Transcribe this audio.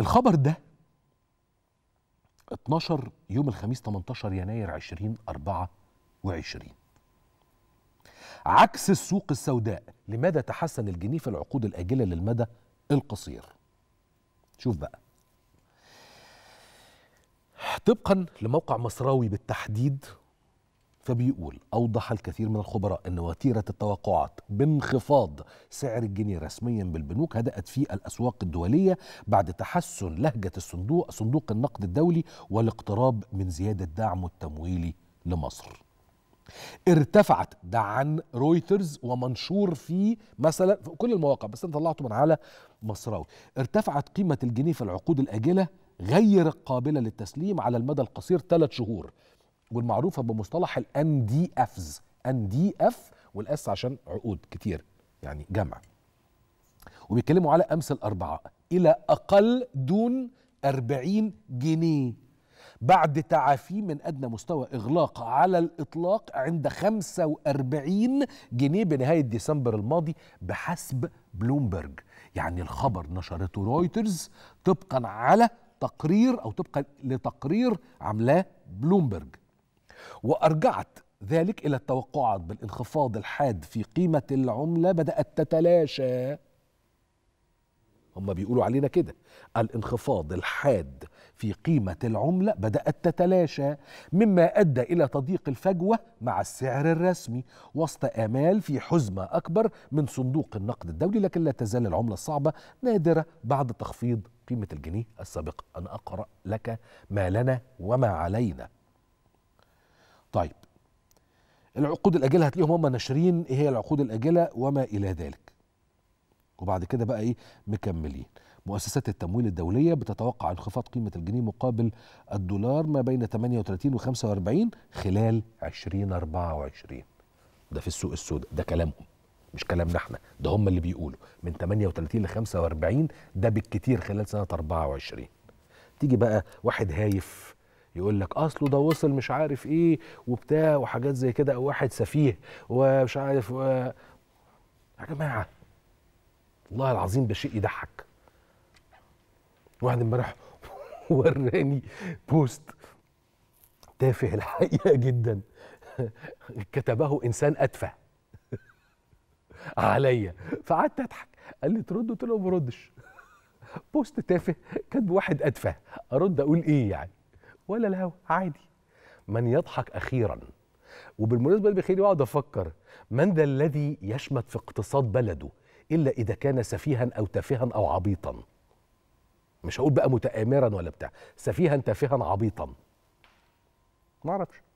الخبر ده 12 يوم الخميس 18 يناير 2024 عكس السوق السوداء لماذا تحسن الجنيه في العقود الآجلة للمدى القصير شوف بقى طبقا لموقع مصراوي بالتحديد بيقول أوضح الكثير من الخبراء أن وتيرة التوقعات بانخفاض سعر الجنيه رسميا بالبنوك هدأت في الأسواق الدولية بعد تحسن لهجة الصندوق صندوق النقد الدولي والاقتراب من زيادة دعمه التمويلي لمصر ارتفعت ده عن رويترز ومنشور في مثلا في كل المواقع بس انا طلعته من على مصراوي ارتفعت قيمه الجنيه في العقود الاجله غير القابله للتسليم على المدى القصير ثلاث شهور والمعروفه بمصطلح الان دي افز ان دي اف والاس عشان عقود كتير يعني جمع وبيتكلموا على امس الاربعاء الى اقل دون 40 جنيه بعد تعافي من ادنى مستوى اغلاق على الاطلاق عند 45 جنيه بنهايه ديسمبر الماضي بحسب بلومبرج يعني الخبر نشرته رويترز طبقا على تقرير او طبقا لتقرير عملاه بلومبرج وأرجعت ذلك إلى التوقعات بالانخفاض الحاد في قيمة العملة بدأت تتلاشى هم بيقولوا علينا كده الانخفاض الحاد في قيمة العملة بدأت تتلاشى مما أدى إلى تضييق الفجوة مع السعر الرسمي وسط آمال في حزمة أكبر من صندوق النقد الدولي لكن لا تزال العملة الصعبة نادرة بعد تخفيض قيمة الجنيه السابقة أنا أقرأ لك ما لنا وما علينا طيب العقود الاجله هتلاقيهم هم ناشرين ايه هي العقود الاجله وما الى ذلك وبعد كده بقى ايه مكملين مؤسسات التمويل الدولية بتتوقع انخفاض قيمة الجنيه مقابل الدولار ما بين 38 و 45 خلال 2024 ده في السوق السوداء ده كلامهم مش كلامنا احنا ده هم اللي بيقولوا من 38 ل 45 ده بالكتير خلال سنة 24 تيجي بقى واحد هايف يقول لك اصله ده وصل مش عارف ايه وبتاع وحاجات زي كده او واحد سفيه ومش عارف و... يا جماعه والله العظيم ده شيء يضحك واحد امبارح وراني بوست تافه الحقيقه جدا كتبه انسان اتفه عليا فقعدت اضحك قال لي ترد قلت له ما بردش بوست تافه كاتبه واحد اتفه ارد اقول ايه يعني ولا الهوى عادي من يضحك اخيرا وبالمناسبه اللي بيخليني اقعد افكر من ذا الذي يشمت في اقتصاد بلده الا اذا كان سفيها او تافها او عبيطا مش هقول بقى متآمرا ولا بتاع سفيها تافها عبيطا ما اعرفش